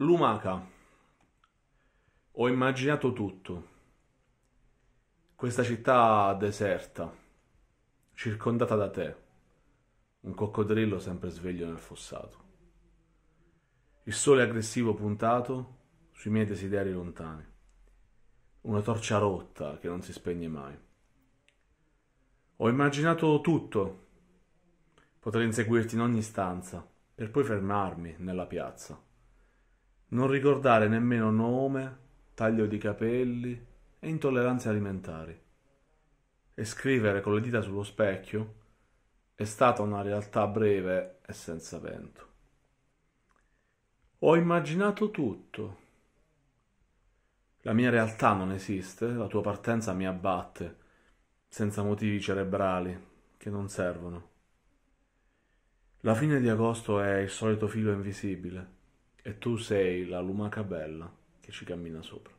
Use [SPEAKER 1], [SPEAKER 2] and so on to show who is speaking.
[SPEAKER 1] Lumaca. Ho immaginato tutto. Questa città deserta, circondata da te, un coccodrillo sempre sveglio nel fossato. Il sole aggressivo puntato sui miei desideri lontani. Una torcia rotta che non si spegne mai. Ho immaginato tutto. Potrei inseguirti in ogni stanza, per poi fermarmi nella piazza non ricordare nemmeno nome, taglio di capelli e intolleranze alimentari. E scrivere con le dita sullo specchio è stata una realtà breve e senza vento. Ho immaginato tutto. La mia realtà non esiste, la tua partenza mi abbatte, senza motivi cerebrali che non servono. La fine di agosto è il solito filo invisibile e tu sei la lumaca bella che ci cammina sopra.